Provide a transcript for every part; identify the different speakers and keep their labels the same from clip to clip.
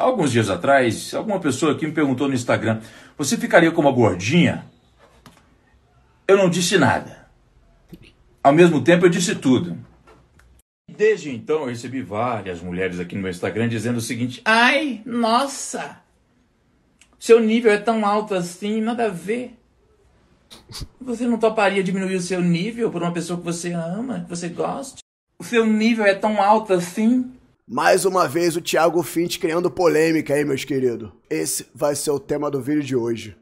Speaker 1: Alguns dias atrás, alguma pessoa aqui me perguntou no Instagram: Você ficaria com uma gordinha? Eu não disse nada. Ao mesmo tempo, eu disse tudo. Desde então, eu recebi várias mulheres aqui no meu Instagram dizendo o seguinte: Ai, nossa! Seu nível é tão alto assim, nada a ver. Você não toparia diminuir o seu nível por uma pessoa que você ama, que você gosta? O seu nível é tão alto assim,
Speaker 2: mais uma vez o Thiago Fint criando polêmica aí, meus queridos. Esse vai ser o tema do vídeo de hoje.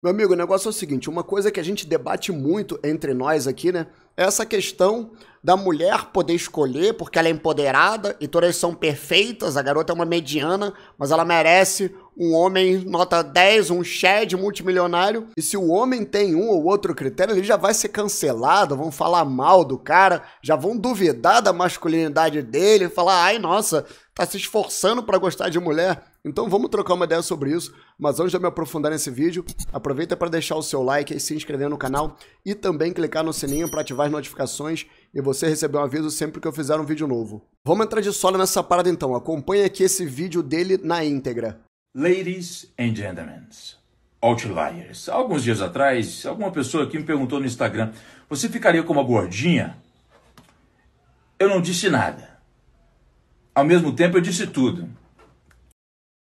Speaker 2: Meu amigo, o negócio é o seguinte, uma coisa que a gente debate muito entre nós aqui, né? É essa questão da mulher poder escolher, porque ela é empoderada e todas são perfeitas. A garota é uma mediana, mas ela merece um homem nota 10, um shed multimilionário. E se o homem tem um ou outro critério, ele já vai ser cancelado, vão falar mal do cara, já vão duvidar da masculinidade dele, falar: ai, nossa, tá se esforçando para gostar de mulher. Então vamos trocar uma ideia sobre isso, mas antes de eu me aprofundar nesse vídeo, aproveita para deixar o seu like e se inscrever no canal e também clicar no sininho para ativar as notificações e você receber um aviso sempre que eu fizer um vídeo novo. Vamos entrar de solo nessa parada então. Acompanhe aqui esse vídeo dele na íntegra. Ladies
Speaker 1: and gentlemen, outliers. Alguns dias atrás, alguma pessoa aqui me perguntou no Instagram: "Você ficaria com uma gordinha?" Eu não disse nada. Ao mesmo tempo eu disse tudo.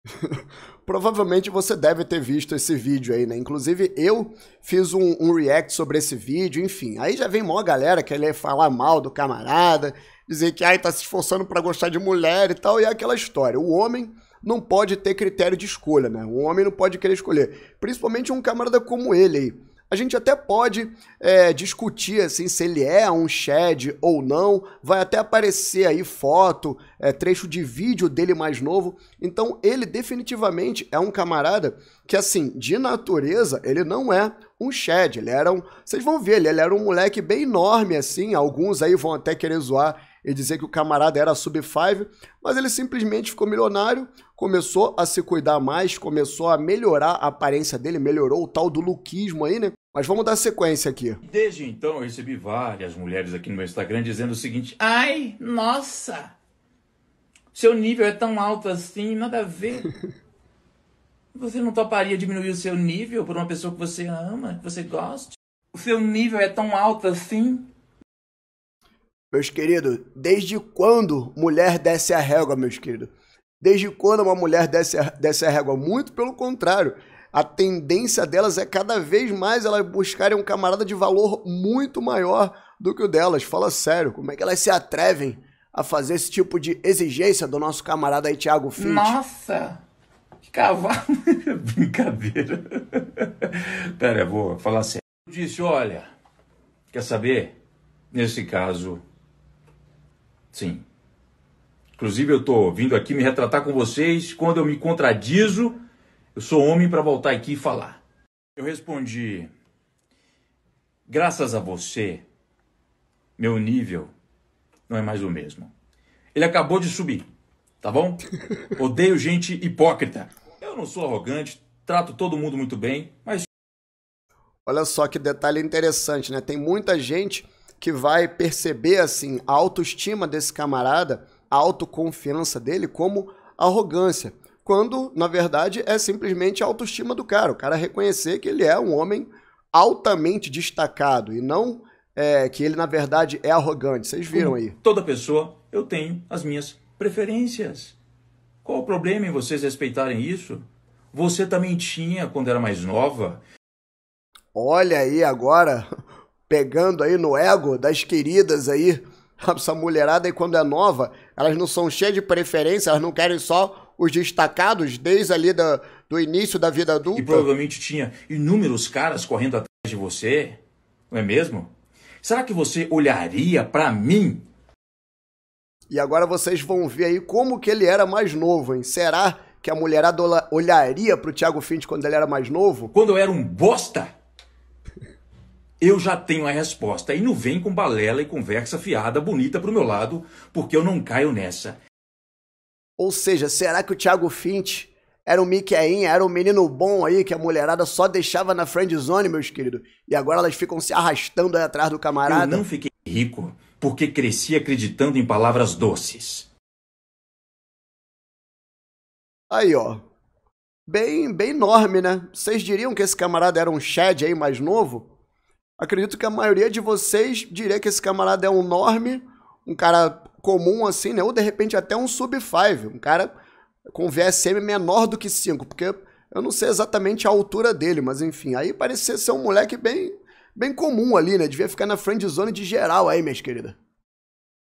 Speaker 2: provavelmente você deve ter visto esse vídeo aí, né? Inclusive, eu fiz um, um react sobre esse vídeo, enfim. Aí já vem mó galera querer falar mal do camarada, dizer que, ai, tá se esforçando para gostar de mulher e tal, e é aquela história. O homem não pode ter critério de escolha, né? O homem não pode querer escolher. Principalmente um camarada como ele aí. A gente até pode é, discutir assim, se ele é um Shed ou não. Vai até aparecer aí foto, é, trecho de vídeo dele mais novo. Então, ele definitivamente é um camarada que, assim, de natureza, ele não é um Shed. Ele era um. Vocês vão ver, ele era um moleque bem enorme, assim. Alguns aí vão até querer zoar e dizer que o camarada era sub-5, mas ele simplesmente ficou milionário, começou a se cuidar mais, começou a melhorar a aparência dele, melhorou o tal do lookismo aí, né? Mas vamos dar sequência aqui.
Speaker 1: Desde então eu recebi várias mulheres aqui no meu Instagram dizendo o seguinte: Ai, nossa! Seu nível é tão alto assim, nada a ver. Você não toparia diminuir o seu nível por uma pessoa que você ama, que você gosta? O seu
Speaker 2: nível é tão alto assim? Meus queridos, desde quando mulher desce a régua, meus queridos? Desde quando uma mulher desce a, desce a régua? Muito pelo contrário a tendência delas é cada vez mais elas buscarem um camarada de valor muito maior do que o delas. Fala sério, como é que elas se atrevem a fazer esse tipo de exigência do nosso camarada aí, Thiago Fitch? Nossa! Cavalo! Brincadeira!
Speaker 1: Pera, eu vou falar sério. Disse: olha, quer saber? Nesse caso, sim. Inclusive, eu estou vindo aqui me retratar com vocês quando eu me contradizo eu sou homem para voltar aqui e falar. Eu respondi: Graças a você, meu nível não é mais o mesmo. Ele acabou de subir, tá bom? Odeio gente hipócrita. Eu não sou
Speaker 2: arrogante, trato todo mundo muito bem, mas. Olha só que detalhe interessante, né? Tem muita gente que vai perceber assim a autoestima desse camarada, a autoconfiança dele como arrogância quando, na verdade, é simplesmente a autoestima do cara. O cara reconhecer que ele é um homem altamente destacado e não é, que ele, na verdade, é arrogante. Vocês viram aí.
Speaker 1: Toda pessoa, eu tenho as minhas preferências. Qual o problema em vocês respeitarem isso? Você também tinha quando era mais nova.
Speaker 2: Olha aí agora, pegando aí no ego das queridas aí. Essa mulherada aí, quando é nova, elas não são cheias de preferência, elas não querem só os destacados desde ali da, do início da vida adulta. E provavelmente tinha
Speaker 1: inúmeros caras correndo atrás de você, não é mesmo? Será que você olharia para mim?
Speaker 2: E agora vocês vão ver aí como que ele era mais novo, hein? Será que a mulherada olharia pro Thiago Fint quando ele era mais novo?
Speaker 1: Quando eu era um bosta? Eu já tenho a resposta. E não vem com balela e conversa fiada bonita pro meu lado, porque eu não caio nessa.
Speaker 2: Ou seja, será que o Thiago Fint era um Mickeyinha, era um menino bom aí que a mulherada só deixava na friend zone, meus queridos? E agora elas ficam se arrastando aí atrás do camarada? Eu não
Speaker 1: fiquei rico porque cresci acreditando em palavras
Speaker 2: doces. Aí, ó. Bem, bem enorme, né? Vocês diriam que esse camarada era um Chad aí mais novo? Acredito que a maioria de vocês diria que esse camarada é um norme, um cara comum assim, né? Ou de repente até um sub-5, um cara com VSM menor do que 5, porque eu não sei exatamente a altura dele, mas enfim, aí parecia ser um moleque bem, bem comum ali, né? Devia ficar na friend zone de geral aí, minhas queridas.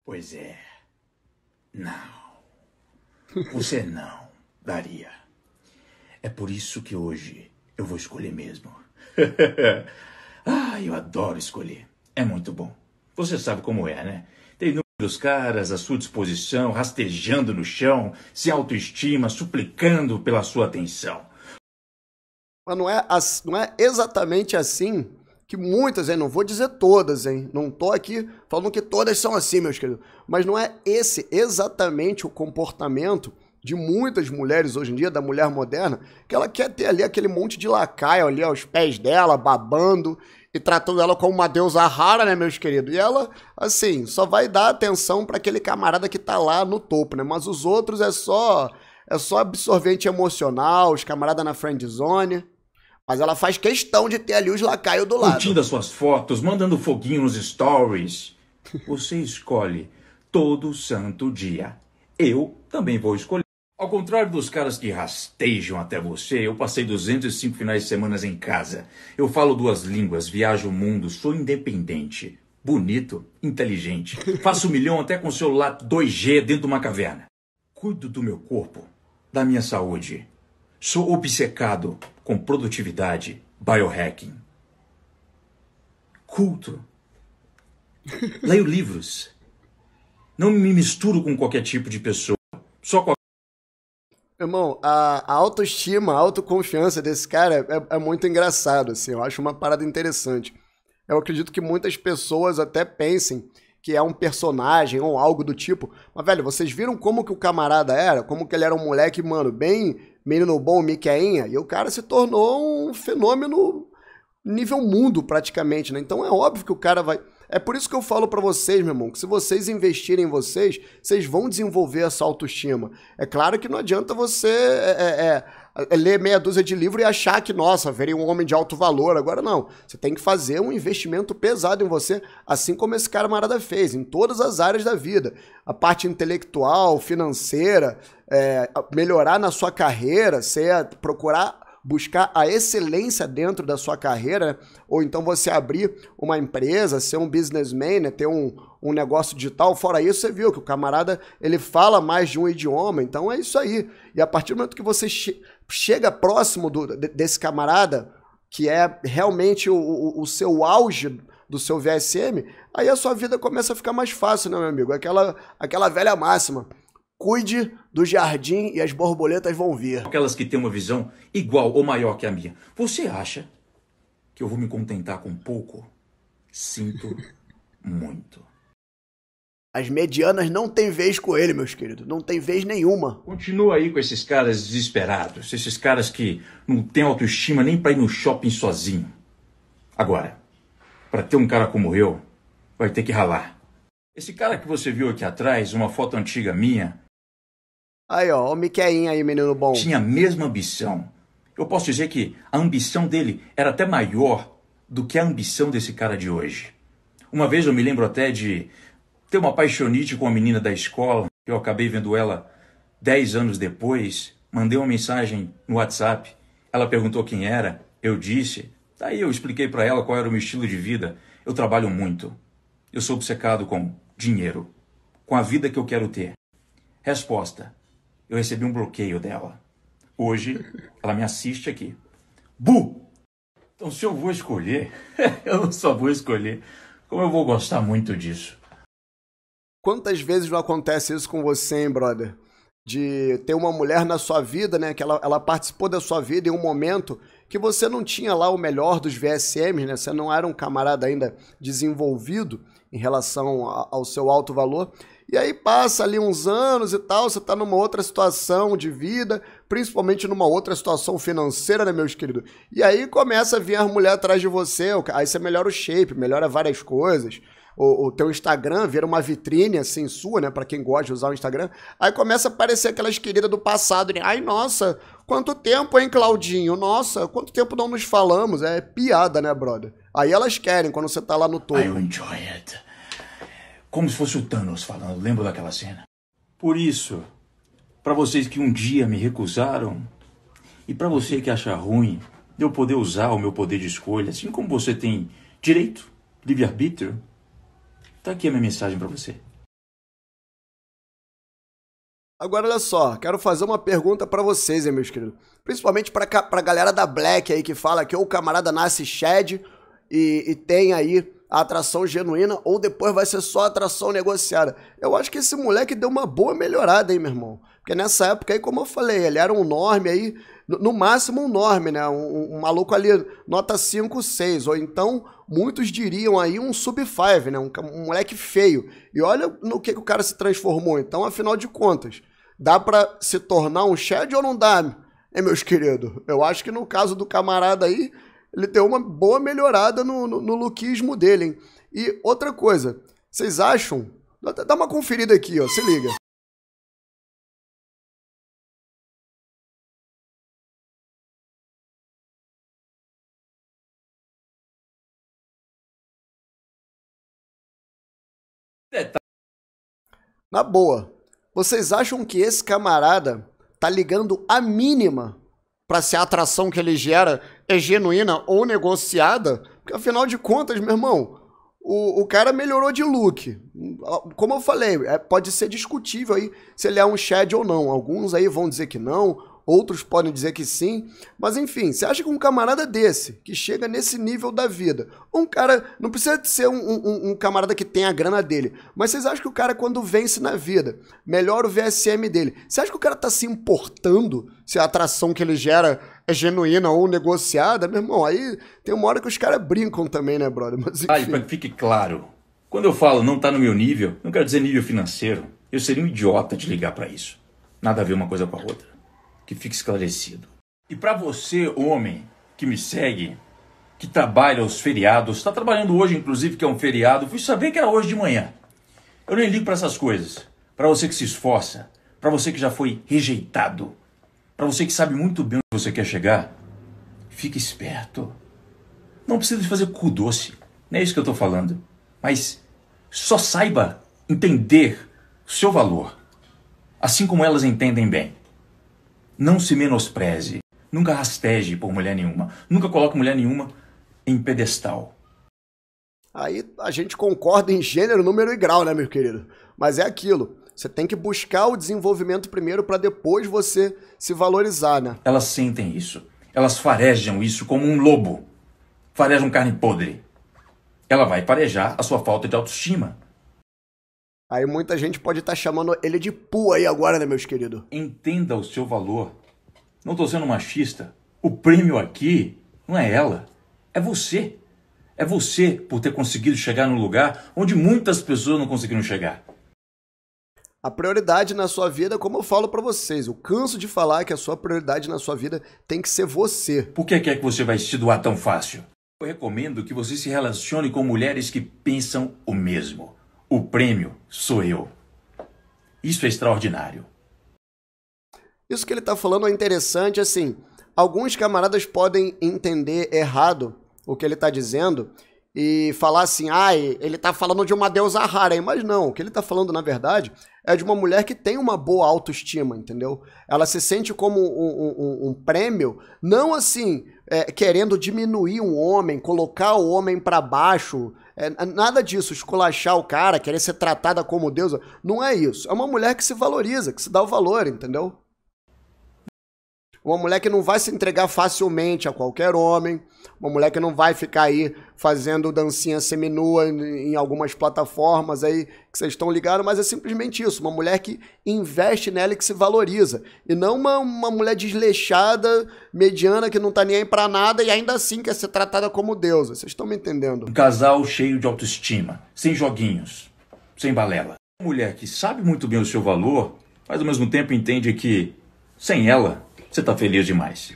Speaker 2: Pois é. Não. Você não daria.
Speaker 1: É por isso que hoje eu vou escolher mesmo. ah, eu adoro escolher. É muito bom. Você sabe como é, né? dos caras à sua disposição, rastejando no chão, sem autoestima, suplicando pela sua atenção.
Speaker 2: Mas não é, não é exatamente assim que muitas, hein? não vou dizer todas, hein? Não tô aqui falando que todas são assim, meus queridos. Mas não é esse exatamente o comportamento de muitas mulheres hoje em dia, da mulher moderna, que ela quer ter ali aquele monte de lacaio ali aos pés dela, babando e tratando ela como uma deusa rara, né, meus queridos? E ela, assim, só vai dar atenção para aquele camarada que tá lá no topo, né? Mas os outros é só é só absorvente emocional, os camaradas na friend zone. Mas ela faz questão de ter ali os lacaios do lado. Curtindo as suas fotos,
Speaker 1: mandando foguinho nos stories. Você escolhe todo santo dia. Eu também vou escolher. Ao contrário dos caras que rastejam até você, eu passei 205 finais de semana em casa. Eu falo duas línguas, viajo o mundo, sou independente, bonito, inteligente. Faço um milhão até com o celular 2G dentro de uma caverna. Cuido do meu corpo, da minha saúde. Sou obcecado com produtividade, biohacking. Culto. Leio livros. Não me misturo com qualquer tipo de pessoa,
Speaker 2: só com a Irmão, a, autoestima, a autoconfiança desse cara é, é, é muito engraçado, assim. Eu acho uma parada interessante. Eu acredito que muitas pessoas até pensem que é um personagem ou algo do tipo. Mas, velho, vocês viram como que o camarada era? Como que ele era um moleque, mano, bem menino bom, miqueinha? E o cara se tornou um fenômeno nível mundo, praticamente, né? Então é óbvio que o cara vai é por isso que eu falo para vocês, meu irmão, que se vocês investirem em vocês, vocês vão desenvolver essa autoestima. É claro que não adianta você é, é, é, é ler meia dúzia de livro e achar que, nossa, verei um homem de alto valor. Agora não. Você tem que fazer um investimento pesado em você, assim como esse cara camarada fez, em todas as áreas da vida. A parte intelectual, financeira, é, melhorar na sua carreira, você procurar buscar a excelência dentro da sua carreira, né? ou então você abrir uma empresa, ser um businessman, né, ter um, um negócio digital. Fora isso, você viu que o camarada ele fala mais de um idioma, então é isso aí. E a partir do momento que você che chega próximo do, desse camarada, que é realmente o, o, o seu auge do seu VSM, aí a sua vida começa a ficar mais fácil, né, meu amigo? Aquela, aquela velha máxima. Cuide do jardim e as borboletas vão vir.
Speaker 1: Aquelas que têm uma visão igual ou maior que a minha. Você acha que eu vou me contentar com pouco? Sinto
Speaker 2: muito. As medianas não têm vez com ele, meus queridos. Não tem vez nenhuma. Continua aí com esses caras
Speaker 1: desesperados. Esses caras que não têm autoestima nem para ir no shopping sozinho. Agora, para ter um cara como eu, vai ter que ralar. Esse cara que você viu aqui atrás, uma foto antiga minha,
Speaker 2: Aí, ó, o Miquelin aí, menino bom. Tinha a mesma ambição.
Speaker 1: Eu posso dizer que a ambição dele era até maior do que a ambição desse cara de hoje. Uma vez eu me lembro até de ter uma paixonite com uma menina da escola, eu acabei vendo ela dez anos depois, mandei uma mensagem no WhatsApp, ela perguntou quem era, eu disse, daí eu expliquei para ela qual era o meu estilo de vida. Eu trabalho muito, eu sou obcecado com dinheiro, com a vida que eu quero ter. Resposta: eu recebi um bloqueio dela. Hoje, ela me assiste aqui. Bu! Então, se eu vou escolher, eu não só vou escolher, como eu vou gostar muito disso.
Speaker 2: Quantas vezes não acontece isso com você, hein, brother? De ter uma mulher na sua vida, né? Que ela, ela participou da sua vida em um momento que você não tinha lá o melhor dos VSMs, né? Você não era um camarada ainda desenvolvido em relação ao seu alto valor. E aí passa ali uns anos e tal, você está numa outra situação de vida, principalmente numa outra situação financeira, né, meus queridos? E aí começa a vir as mulheres atrás de você, aí você melhora o shape, melhora várias coisas. O, o teu Instagram vira uma vitrine assim sua, né? Pra quem gosta de usar o Instagram. Aí começa a aparecer aquelas queridas do passado, né? Ai, nossa, quanto tempo, hein, Claudinho? Nossa, quanto tempo não nos falamos? É piada, né, brother? Aí elas querem quando você tá lá no topo. I
Speaker 1: enjoy it. Como se fosse o Thanos falando, lembro daquela cena. Por isso, para vocês que um dia me recusaram, e para você que acha ruim de eu poder usar o meu poder de escolha, assim como você tem direito, livre-arbítrio, tá aqui a minha mensagem para você.
Speaker 2: Agora olha só, quero fazer uma pergunta para vocês, hein, meus queridos. Principalmente para pra galera da Black aí que fala que ou o camarada nasce Shed e, e tem aí a atração genuína ou depois vai ser só atração negociada. Eu acho que esse moleque deu uma boa melhorada, hein, meu irmão? Porque nessa época aí, como eu falei, ele era um norme aí, no máximo um norme, né? Um, um maluco ali, nota 5, 6, ou então muitos diriam aí um sub-5, né? Um, um, moleque feio. E olha no que, que o cara se transformou. Então, afinal de contas, dá para se tornar um Shed ou não dá? É, meus queridos, eu acho que no caso do camarada aí, ele deu uma boa melhorada no, no, no lookismo dele, hein? E outra coisa, vocês acham? Dá uma conferida aqui, ó, se liga. Na boa, vocês acham que esse camarada tá ligando a mínima para ser a atração que ele gera é genuína ou negociada, porque afinal de contas, meu irmão, o, o cara melhorou de look. Como eu falei, é, pode ser discutível aí se ele é um Shed ou não. Alguns aí vão dizer que não, outros podem dizer que sim. Mas enfim, você acha que um camarada desse, que chega nesse nível da vida, um cara. Não precisa ser um, um, um camarada que tem a grana dele. Mas vocês acham que o cara, quando vence na vida, melhora o VSM dele? Você acha que o cara tá se importando se a atração que ele gera é genuína ou negociada, meu irmão, aí tem uma hora que os caras brincam também, né, brother? Mas, enfim. Ah, e pra
Speaker 1: que fique claro, quando eu falo não tá no meu nível, não quero dizer nível financeiro. Eu seria um idiota de ligar para isso. Nada a ver uma coisa com a outra. Que fique esclarecido. E para você, homem, que me segue, que trabalha aos feriados, está trabalhando hoje, inclusive, que é um feriado, fui saber que era hoje de manhã. Eu nem ligo para essas coisas. Para você que se esforça, para você que já foi rejeitado, para você que sabe muito bem onde você quer chegar, fique esperto. Não precisa de fazer cu doce, não é isso que eu estou falando. Mas só saiba entender o seu valor, assim como elas entendem bem. Não se menospreze, nunca
Speaker 2: rasteje por mulher nenhuma, nunca coloque mulher nenhuma em pedestal. Aí a gente concorda em gênero, número e grau, né, meu querido? Mas é aquilo. Você tem que buscar o desenvolvimento primeiro para depois você se valorizar, né?
Speaker 1: Elas sentem isso. Elas farejam isso como um lobo. Farejam carne podre. Ela vai farejar a sua falta de autoestima.
Speaker 2: Aí muita gente pode estar tá chamando ele de pu aí agora, né, meus queridos? Entenda o seu valor. Não estou sendo machista.
Speaker 1: O prêmio aqui
Speaker 2: não é ela,
Speaker 1: é você. É você por ter conseguido chegar no lugar onde muitas pessoas não conseguiram chegar.
Speaker 2: A prioridade na sua vida, como eu falo para vocês, eu canso de falar que a sua prioridade na sua vida tem que ser você.
Speaker 1: Por que é que você vai se doar tão fácil?
Speaker 2: Eu recomendo que você se relacione com mulheres
Speaker 1: que pensam o mesmo. O prêmio sou eu. Isso é extraordinário.
Speaker 2: Isso que ele está falando é interessante, assim. Alguns camaradas podem entender errado o que ele está dizendo e falar assim, ah, ele está falando de uma deusa rara, mas não. O que ele está falando, na verdade, é de uma mulher que tem uma boa autoestima, entendeu? Ela se sente como um, um, um prêmio, não assim, é, querendo diminuir um homem, colocar o homem para baixo, é, nada disso, esculachar o cara, querer ser tratada como deusa, não é isso. É uma mulher que se valoriza, que se dá o valor, entendeu? Uma mulher que não vai se entregar facilmente a qualquer homem. Uma mulher que não vai ficar aí fazendo dancinha seminua em algumas plataformas aí que vocês estão ligados, mas é simplesmente isso. Uma mulher que investe nela e que se valoriza. E não uma, uma mulher desleixada, mediana, que não tá nem aí pra nada e ainda assim quer ser tratada como deusa. Vocês estão me entendendo? Um
Speaker 1: casal cheio de autoestima, sem joguinhos, sem balela. Uma mulher que sabe muito bem o seu valor, mas ao mesmo tempo entende que sem ela você está feliz demais.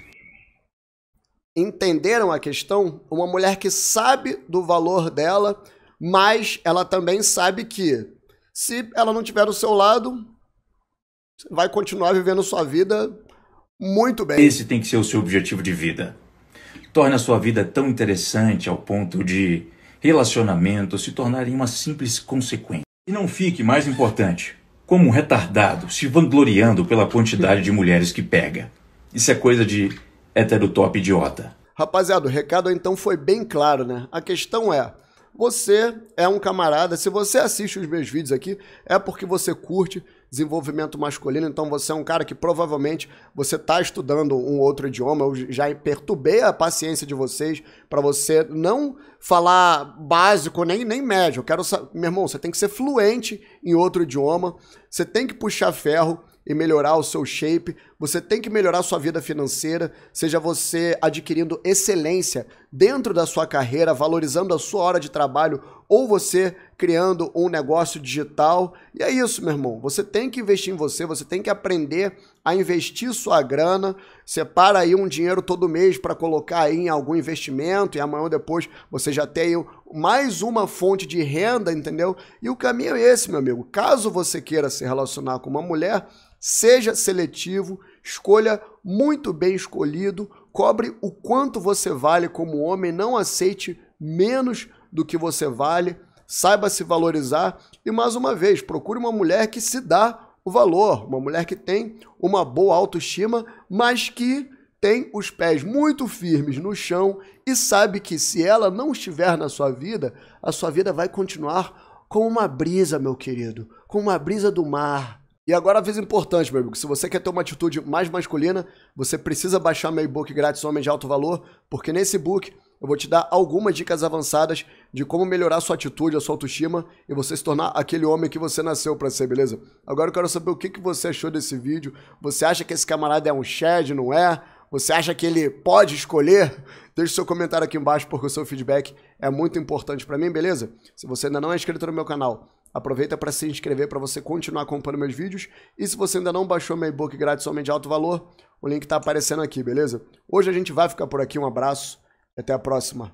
Speaker 2: Entenderam a questão? Uma mulher que sabe do valor dela, mas ela também sabe que se ela não tiver o seu lado, vai continuar vivendo sua vida muito bem. Esse
Speaker 1: tem que ser o seu objetivo de vida. Torne a sua vida tão interessante ao ponto de relacionamento se tornarem uma simples consequência. E não fique, mais importante, como um retardado se vangloriando pela quantidade de mulheres que pega. Isso é coisa de heterotop idiota.
Speaker 2: Rapaziada, o recado então foi bem claro, né? A questão é, você é um camarada, se você assiste os meus vídeos aqui, é porque você curte desenvolvimento masculino, então você é um cara que provavelmente você está estudando um outro idioma, eu já perturbei a paciência de vocês para você não falar básico nem, nem médio. Eu quero, meu irmão, você tem que ser fluente em outro idioma, você tem que puxar ferro, e melhorar o seu shape. Você tem que melhorar sua vida financeira, seja você adquirindo excelência dentro da sua carreira, valorizando a sua hora de trabalho ou você criando um negócio digital. E é isso, meu irmão. Você tem que investir em você, você tem que aprender a investir sua grana. Separa aí um dinheiro todo mês para colocar aí em algum investimento e amanhã ou depois você já tem mais uma fonte de renda, entendeu? E o caminho é esse, meu amigo. Caso você queira se relacionar com uma mulher, seja seletivo Escolha muito bem escolhido, cobre o quanto você vale como homem, não aceite menos do que você vale, saiba se valorizar e, mais uma vez, procure uma mulher que se dá o valor, uma mulher que tem uma boa autoestima, mas que tem os pés muito firmes no chão e sabe que se ela não estiver na sua vida, a sua vida vai continuar como uma brisa, meu querido, como uma brisa do mar, e agora a vez importante, meu amigo. Se você quer ter uma atitude mais masculina, você precisa baixar meu e-book grátis Homem de Alto Valor, porque nesse book eu vou te dar algumas dicas avançadas de como melhorar sua atitude, a sua autoestima e você se tornar aquele homem que você nasceu para ser, beleza? Agora eu quero saber o que, você achou desse vídeo. Você acha que esse camarada é um shed, não é? Você acha que ele pode escolher? Deixe seu comentário aqui embaixo porque o seu feedback é muito importante para mim, beleza? Se você ainda não é inscrito no meu canal, Aproveita para se inscrever para você continuar acompanhando meus vídeos. E se você ainda não baixou meu e-book grátis de Alto Valor, o link está aparecendo aqui, beleza? Hoje a gente vai ficar por aqui. Um abraço. Até a próxima.